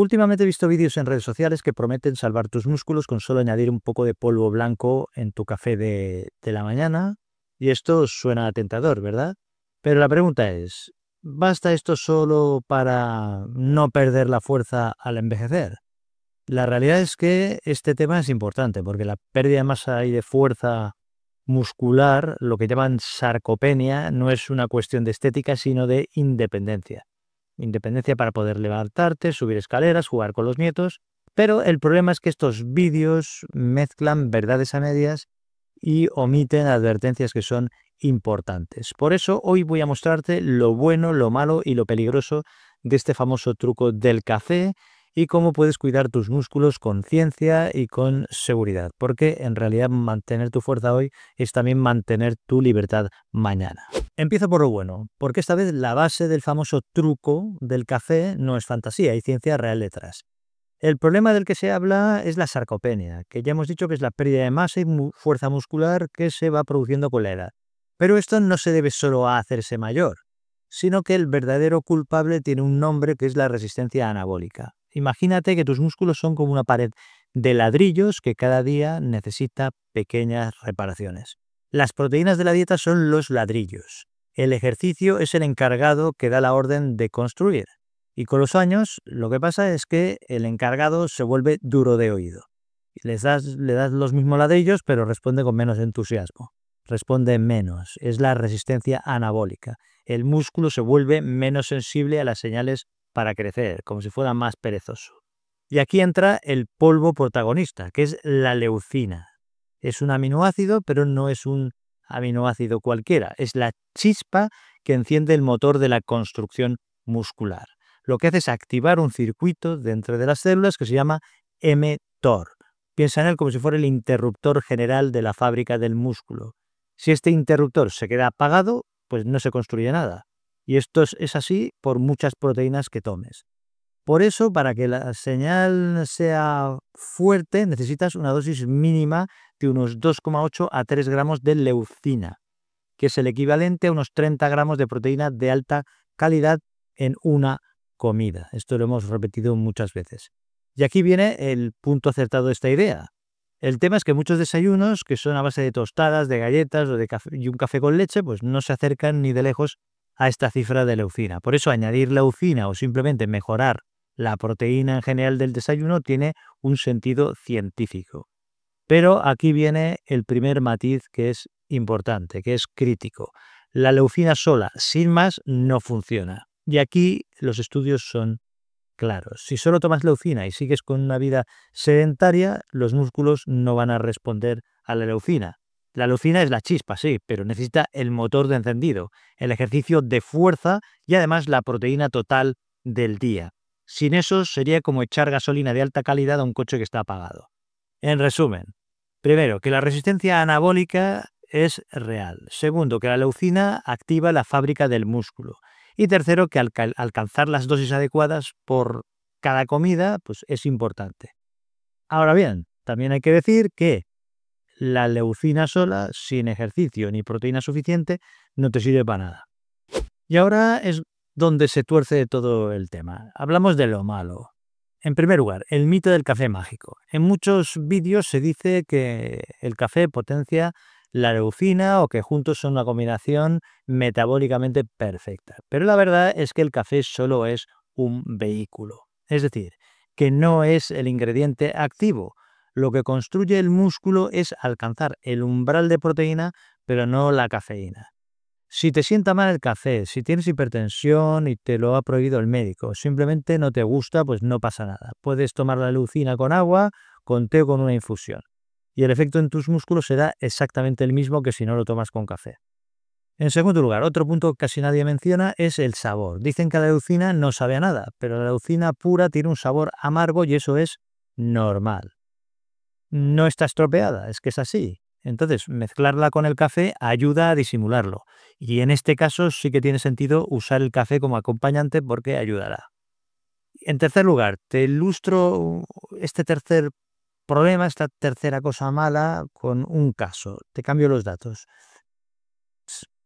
Últimamente he visto vídeos en redes sociales que prometen salvar tus músculos con solo añadir un poco de polvo blanco en tu café de, la mañana, y esto suena tentador, ¿verdad? Pero la pregunta es, ¿basta esto solo para no perder la fuerza al envejecer? La realidad es que este tema es importante porque la pérdida de masa y de fuerza muscular, lo que llaman sarcopenia, no es una cuestión de estética, sino de independencia independencia para poder levantarte, subir escaleras, jugar con los nietos, pero el problema es que estos vídeos mezclan verdades a medias y omiten advertencias que son importantes. Por eso hoy voy a mostrarte lo bueno, lo malo y lo peligroso de este famoso truco del café y cómo puedes cuidar tus músculos con ciencia y con seguridad, porque en realidad mantener tu fuerza hoy es también mantener tu libertad mañana. Empiezo por lo bueno, porque esta vez la base del famoso truco del café no es fantasía, hay ciencia real detrás. El problema del que se habla es la sarcopenia, que ya hemos dicho que es la pérdida de masa y fuerza muscular que se va produciendo con la edad. Pero esto no se debe solo a hacerse mayor, sino que el verdadero culpable tiene un nombre que es la resistencia anabólica. Imagínate que tus músculos son como una pared de ladrillos que cada día necesita pequeñas reparaciones. Las proteínas de la dieta son los ladrillos. El ejercicio es el encargado que da la orden de construir. Y con los años lo que pasa es que el encargado se vuelve duro de oído. Les das, le das los mismos ladrillos, pero responde con menos entusiasmo. Responde menos. Es la resistencia anabólica. El músculo se vuelve menos sensible a las señales para crecer, como si fuera más perezoso. Y aquí entra el polvo protagonista, que es la leucina. Es un aminoácido, pero no es un aminoácido cualquiera, es la chispa que enciende el motor de la construcción muscular. Lo que hace es activar un circuito dentro de las células que se llama mTOR. Piensa en él como si fuera el interruptor general de la fábrica del músculo. Si este interruptor se queda apagado, pues no se construye nada. Y esto es, así por muchas proteínas que tomes. Por eso, para que la señal sea fuerte, necesitas una dosis mínima de unos 2,8 a 3 gramos de leucina, que es el equivalente a unos 30 gramos de proteína de alta calidad en una comida. Esto lo hemos repetido muchas veces. Y aquí viene el punto acertado de esta idea. El tema es que muchos desayunos, que son a base de tostadas, de galletas o de y un café con leche, pues no se acercan ni de lejos a esta cifra de leucina. Por eso añadir leucina o simplemente mejorar la proteína en general del desayuno tiene un sentido científico. Pero aquí viene el primer matiz que es importante, que es crítico. La leucina sola, sin más, no funciona. Y aquí los estudios son claros. Si solo tomas leucina y sigues con una vida sedentaria, los músculos no van a responder a la leucina. La leucina es la chispa, sí, pero necesita el motor de encendido, el ejercicio de fuerza y además la proteína total del día. Sin eso sería como echar gasolina de alta calidad a un coche que está apagado. En resumen, primero, que la resistencia anabólica es real. Segundo, que la leucina activa la fábrica del músculo. Y tercero, que alcanzar las dosis adecuadas por cada comida pues es importante. Ahora bien, también hay que decir que la leucina sola, sin ejercicio ni proteína suficiente, no te sirve para nada. Y ahora es donde se tuerce todo el tema. Hablamos de lo malo. En primer lugar, el mito del café mágico. En muchos vídeos se dice que el café potencia la leucina o que juntos son una combinación metabólicamente perfecta. Pero la verdad es que el café solo es un vehículo. Es decir, que no es el ingrediente activo. Lo que construye el músculo es alcanzar el umbral de proteína, pero no la cafeína. Si te sienta mal el café, si tienes hipertensión y te lo ha prohibido el médico, simplemente no te gusta, pues no pasa nada. Puedes tomar la leucina con agua, con té o con una infusión. Y el efecto en tus músculos será exactamente el mismo que si no lo tomas con café. En segundo lugar, otro punto que casi nadie menciona es el sabor. Dicen que la leucina no sabe a nada, pero la leucina pura tiene un sabor amargo y eso es normal. No está estropeada, es que es así. Entonces, mezclarla con el café ayuda a disimularlo. Y en este caso sí que tiene sentido usar el café como acompañante porque ayudará. En tercer lugar, te ilustro este tercer problema, esta tercera cosa mala, con un caso. Te cambio los datos.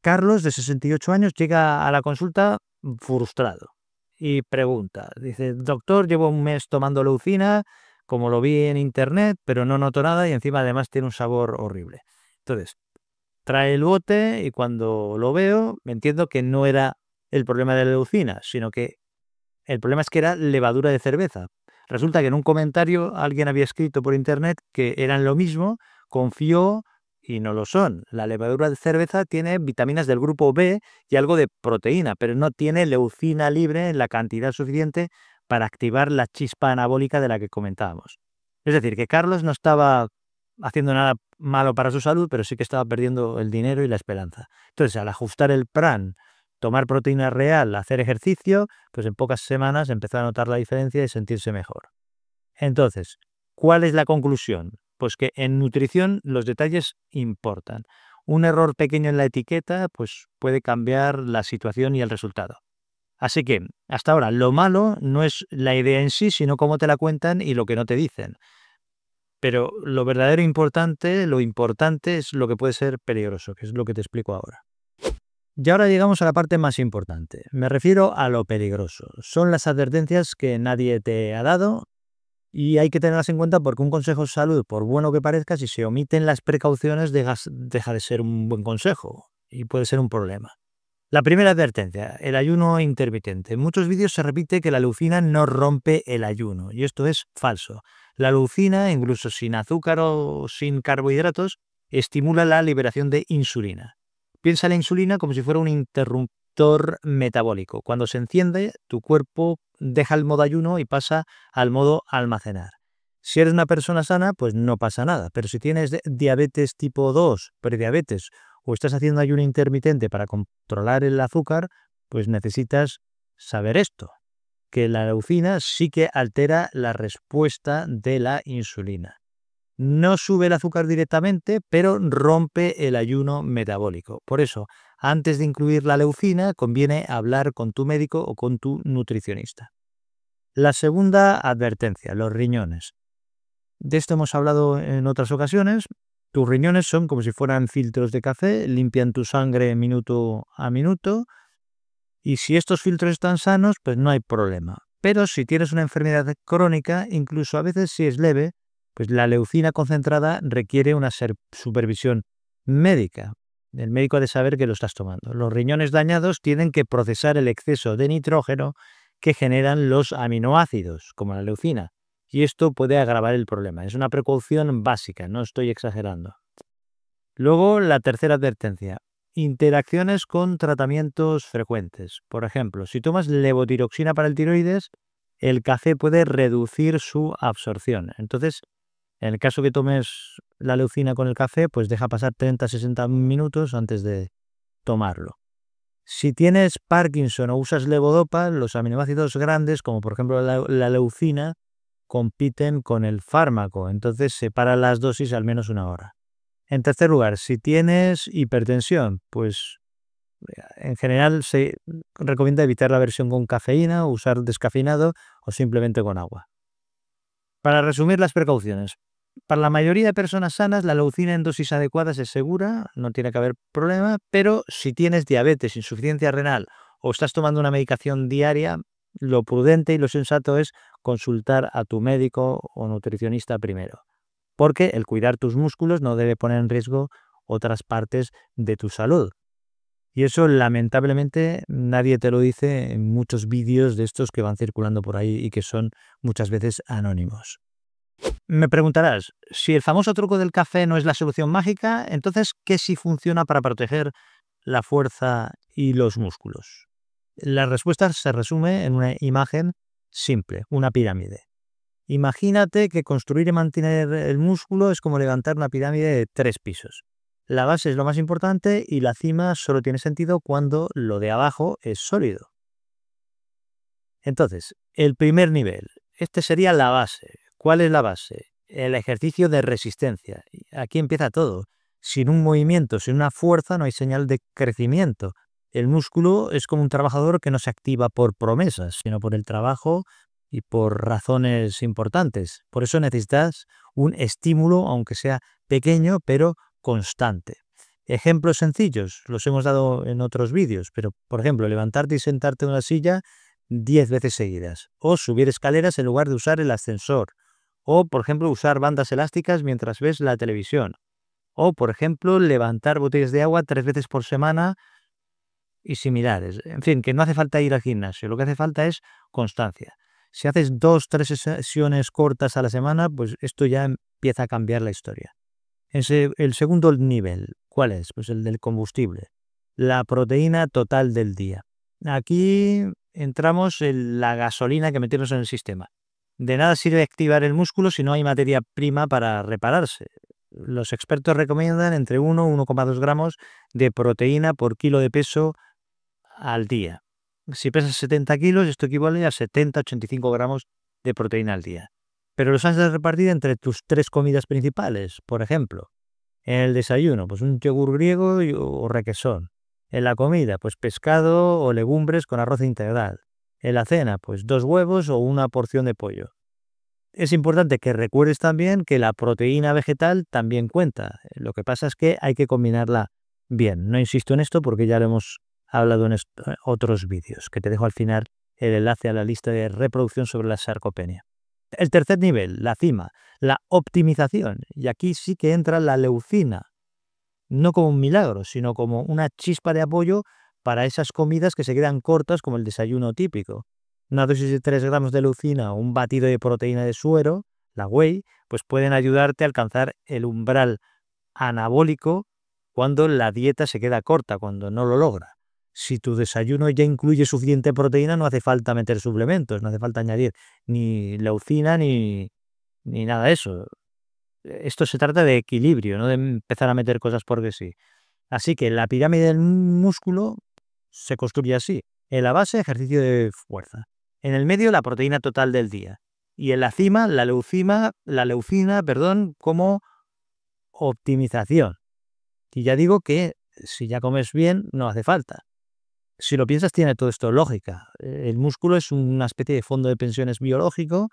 Carlos, de 68 años, llega a la consulta frustrado y pregunta. Dice, doctor, llevo un mes tomando leucina, como lo vi en internet, pero no noto nada y encima además tiene un sabor horrible. Entonces, trae el bote y cuando lo veo, me entiendo que no era el problema de la leucina, sino que el problema es que era levadura de cerveza. Resulta que en un comentario alguien había escrito por internet que eran lo mismo, confió y no lo son. La levadura de cerveza tiene vitaminas del grupo B y algo de proteína, pero no tiene leucina libre en la cantidad suficiente para activar la chispa anabólica de la que comentábamos. Es decir, que Carlos no estaba haciendo nada malo para su salud, pero sí que estaba perdiendo el dinero y la esperanza. Entonces, al ajustar el pran, tomar proteína real, hacer ejercicio, pues en pocas semanas empezó a notar la diferencia y sentirse mejor. Entonces, ¿cuál es la conclusión? Pues que en nutrición los detalles importan. Un error pequeño en la etiqueta pues puede cambiar la situación y el resultado. Así que, hasta ahora, lo malo no es la idea en sí, sino cómo te la cuentan y lo que no te dicen. Pero lo verdadero importante, lo importante es lo que puede ser peligroso, que es lo que te explico ahora. Y ahora llegamos a la parte más importante. Me refiero a lo peligroso. Son las advertencias que nadie te ha dado y hay que tenerlas en cuenta porque un consejo de salud, por bueno que parezca, si se omiten las precauciones, deja de ser un buen consejo y puede ser un problema. La primera advertencia, el ayuno intermitente. En muchos vídeos se repite que la leucina no rompe el ayuno y esto es falso. La leucina, incluso sin azúcar o sin carbohidratos, estimula la liberación de insulina. Piensa la insulina como si fuera un interruptor metabólico. Cuando se enciende, tu cuerpo deja el modo ayuno y pasa al modo almacenar. Si eres una persona sana, pues no pasa nada, pero si tienes diabetes tipo 2, prediabetes o estás haciendo ayuno intermitente para controlar el azúcar, pues necesitas saber esto, que la leucina sí que altera la respuesta de la insulina. No sube el azúcar directamente, pero rompe el ayuno metabólico. Por eso, antes de incluir la leucina, conviene hablar con tu médico o con tu nutricionista. La segunda advertencia, los riñones. De esto hemos hablado en otras ocasiones, tus riñones son como si fueran filtros de café, limpian tu sangre minuto a minuto y si estos filtros están sanos, pues no hay problema. Pero si tienes una enfermedad crónica, incluso a veces si es leve, pues la leucina concentrada requiere una supervisión médica. El médico ha de saber que lo estás tomando. Los riñones dañados tienen que procesar el exceso de nitrógeno que generan los aminoácidos, como la leucina y esto puede agravar el problema. Es una precaución básica, no estoy exagerando. Luego, la tercera advertencia. Interacciones con tratamientos frecuentes. Por ejemplo, si tomas levotiroxina para el tiroides, el café puede reducir su absorción. Entonces, en el caso que tomes la leucina con el café, pues deja pasar 30-60 minutos antes de tomarlo. Si tienes Parkinson o usas levodopa, los aminoácidos grandes, como por ejemplo la leucina, compiten con el fármaco, entonces separa las dosis al menos una hora. En tercer lugar, si tienes hipertensión, pues eh, en general se recomienda evitar la versión con cafeína, usar descafeinado o simplemente con agua. Para resumir las precauciones, para la mayoría de personas sanas la leucina en dosis adecuadas es segura, no tiene que haber problema, pero si tienes diabetes, insuficiencia renal o estás tomando una medicación diaria, lo prudente y lo sensato es consultar a tu médico o nutricionista primero, porque el cuidar tus músculos no debe poner en riesgo otras partes de tu salud. Y eso lamentablemente nadie te lo dice en muchos vídeos de estos que van circulando por ahí y que son muchas veces anónimos. Me preguntarás, si el famoso truco del café no es la solución mágica, entonces, ¿qué si funciona para proteger la fuerza y los músculos? La respuesta se resume en una imagen simple, una pirámide. Imagínate que construir y mantener el músculo es como levantar una pirámide de tres pisos. La base es lo más importante y la cima solo tiene sentido cuando lo de abajo es sólido. Entonces, el primer nivel, este sería la base. ¿Cuál es la base? El ejercicio de resistencia. Aquí empieza todo. Sin un movimiento, sin una fuerza, no hay señal de crecimiento, el músculo es como un trabajador que no se activa por promesas, sino por el trabajo y por razones importantes. Por eso necesitas un estímulo, aunque sea pequeño, pero constante. Ejemplos sencillos, los hemos dado en otros vídeos, pero por ejemplo, levantarte y sentarte en una silla 10 veces seguidas, o subir escaleras en lugar de usar el ascensor, o por ejemplo usar bandas elásticas mientras ves la televisión, o por ejemplo levantar botellas de agua tres veces por semana y similares. En fin, que no hace falta ir al gimnasio, lo que hace falta es constancia. Si haces dos, tres sesiones cortas a la semana, pues esto ya empieza a cambiar la historia. El segundo nivel, ¿cuál es? Pues el del combustible, la proteína total del día. Aquí entramos en la gasolina que metemos en el sistema. De nada sirve activar el músculo si no hay materia prima para repararse. Los expertos recomiendan entre 1 y 1,2 gramos de proteína por kilo de peso al día. Si pesas 70 kilos, esto equivale a 70-85 gramos de proteína al día. Pero los has de repartir entre tus tres comidas principales, por ejemplo. En el desayuno, pues un yogur griego o requesón. En la comida, pues pescado o legumbres con arroz integral. En la cena, pues dos huevos o una porción de pollo. Es importante que recuerdes también que la proteína vegetal también cuenta. Lo que pasa es que hay que combinarla bien. No insisto en esto porque ya lo hemos hablado en eh, otros vídeos, que te dejo al final el enlace a la lista de reproducción sobre la sarcopenia. El tercer nivel, la cima, la optimización. Y aquí sí que entra la leucina, no como un milagro, sino como una chispa de apoyo para esas comidas que se quedan cortas como el desayuno típico. Una dosis de 3 gramos de leucina o un batido de proteína de suero, la whey, pues pueden ayudarte a alcanzar el umbral anabólico cuando la dieta se queda corta, cuando no lo logra si tu desayuno ya incluye suficiente proteína, no hace falta meter suplementos, no hace falta añadir ni leucina ni, nada de eso. Esto se trata de equilibrio, no de empezar a meter cosas porque sí. Así que la pirámide del músculo se construye así. En la base, ejercicio de fuerza. En el medio, la proteína total del día. Y en la cima, la leucina, la leucina, perdón, como optimización. Y ya digo que si ya comes bien, no hace falta si lo piensas, tiene todo esto lógica. Eh, el músculo es una especie de fondo de pensiones biológico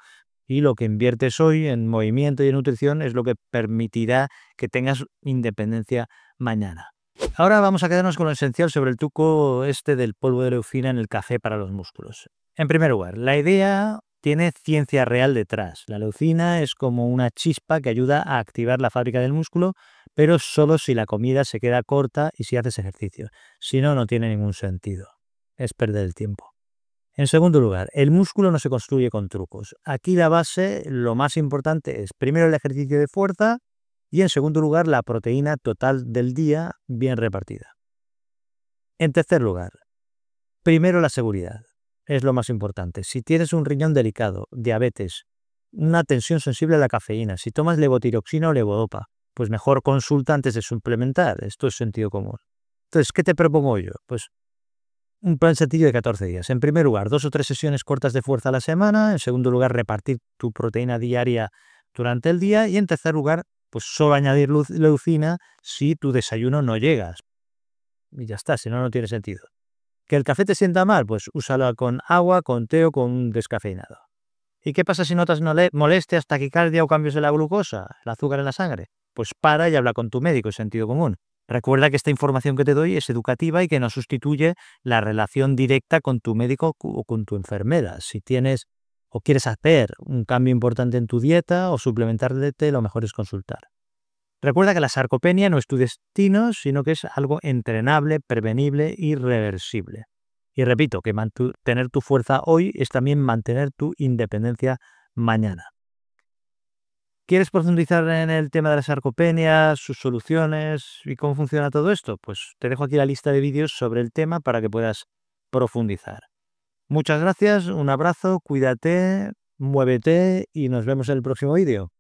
y lo que inviertes hoy en movimiento y en nutrición es lo que permitirá que tengas independencia mañana. Ahora vamos a quedarnos con lo esencial sobre el tuco este del polvo de leucina en el café para los músculos. En primer lugar, la idea tiene ciencia real detrás. La leucina es como una chispa que ayuda a activar la fábrica del músculo pero solo si la comida se queda corta y si haces ejercicio. Si no, no tiene ningún sentido. Es perder el tiempo. En segundo lugar, el músculo no se construye con trucos. Aquí la base, lo más importante es primero el ejercicio de fuerza y en segundo lugar la proteína total del día bien repartida. En tercer lugar, primero la seguridad. Es lo más importante. Si tienes un riñón delicado, diabetes, una tensión sensible a la cafeína, si tomas levotiroxina o levodopa, pues mejor consulta antes de suplementar. Esto es sentido común. Entonces, ¿qué te propongo yo? Pues un plan sencillo de 14 días. En primer lugar, dos o tres sesiones cortas de fuerza a la semana. En segundo lugar, repartir tu proteína diaria durante el día. Y en tercer lugar, pues solo añadir leucina si tu desayuno no llegas. Y ya está, si no, no tiene sentido. ¿Que el café te sienta mal? Pues úsalo con agua, con té o con un descafeinado. ¿Y qué pasa si notas molestias, taquicardia o cambios de la glucosa, el azúcar en la sangre? pues para y habla con tu médico, es sentido común. Recuerda que esta información que te doy es educativa y que no sustituye la relación directa con tu médico o con tu enfermera. Si tienes o quieres hacer un cambio importante en tu dieta o suplementarte, lo mejor es consultar. Recuerda que la sarcopenia no es tu destino, sino que es algo entrenable, prevenible y reversible. Y repito, que mantener tu fuerza hoy es también mantener tu independencia mañana. ¿Quieres profundizar en el tema de las sarcopenias, sus soluciones y cómo funciona todo esto? Pues te dejo aquí la lista de vídeos sobre el tema para que puedas profundizar. Muchas gracias, un abrazo, cuídate, muévete y nos vemos en el próximo vídeo.